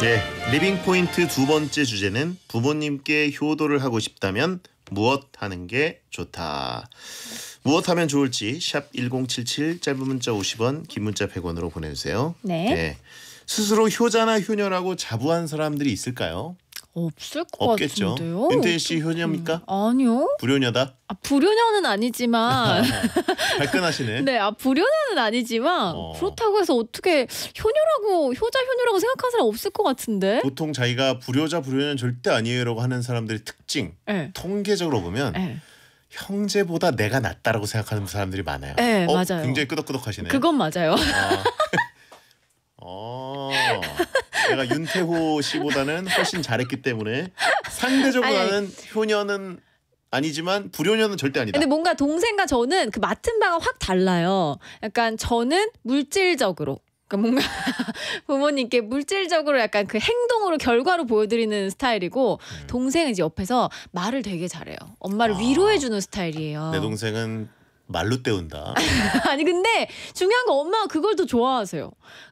네, 리빙 포인트 두 번째 주제는 부모님께 효도를 하고 싶다면 무엇 하는 게 좋다. 무엇 하면 좋을지 샵 1077 짧은 문자 50원, 긴 문자 100원으로 보내 주세요. 네. 네. 스스로 효자나 효녀라고 자부한 사람들이 있을까요? 없을 것 없겠죠. 같은데요. 은퇴 씨 효녀입니까? 아니요. 불효녀다. 아, 불효녀는 아니지만 발끈하시네. 네, 아 불효녀는 아니지만 어. 그렇다고 해서 어떻게 효녀라고 효자 효녀라고 생각하는 사람 없을 것 같은데. 보통 자기가 불효자 불효녀는 절대 아니에요라고 하는 사람들의 특징 네. 통계적으로 보면 네. 형제보다 내가 낫다라고 생각하는 사람들이 많아요. 네, 어, 맞아요. 굉장히 끄덕끄덕하시네요. 그건 맞아요. 아. 어. 제가 윤태호 씨보다는 훨씬 잘했기 때문에 상대적으로는 효녀는 아니지만 불효녀는 절대 아니다. 근데 뭔가 동생과 저는 그 맡은 바가 확 달라요. 약간 저는 물질적으로 그러니까 뭔가 부모님께 물질적으로 약간 그 행동으로 결과로 보여드리는 스타일이고 음. 동생은 이제 옆에서 말을 되게 잘해요. 엄마를 아, 위로해주는 스타일이에요. 내 동생은 말로 때운다. 아니 근데 중요한 건 엄마가 그걸 또 좋아하세요.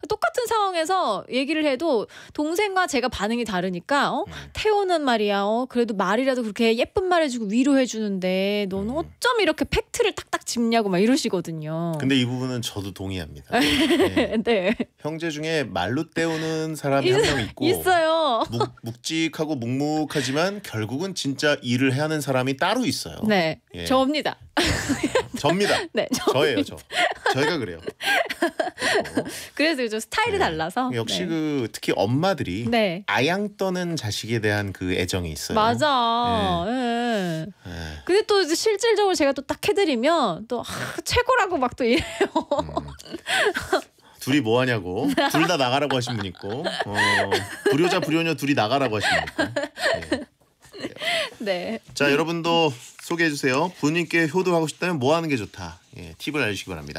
똑같은 상황에서 얘기를 해도 동생과 제가 반응이 다르니까 어? 음. 태우는 말이야. 어? 그래도 말이라도 그렇게 예쁜 말 해주고 위로해 주는데 너는 음. 어쩜 이렇게 팩트를 딱딱 짚냐고 막 이러시거든요. 근데 이 부분은 저도 동의합니다. 네. 네. 네. 형제 중에 말로 때우는 사람이 한 명 있고 있어요. 묵, 묵직하고 묵묵하지만 결국은 진짜 일을 해야 하는 사람이 따로 있어요. 네. 예. 저입니다. 접니다. 네, 저예요, 저. 저희가 그래요. 그래서 요즘 스타일이 네. 달라서 역시 네. 그 특히 엄마들이 네. 아양 떠는 자식에 대한 그 애정이 있어요. 맞아. 네. 예. 예. 근데 또 실질적으로 제가 또 딱 해드리면 또 아, 최고라고 막 또 이래요. 음. 둘이 뭐 하냐고 둘 다 나가라고 하신 분 있고 어, 불효자 불효녀 둘이 나가라고 하신 분 있고. 네. 네. 자 여러분도 소개해 주세요. 부모님께 효도하고 싶다면 뭐 하는 게 좋다. 예, 팁을 알려주시기 바랍니다.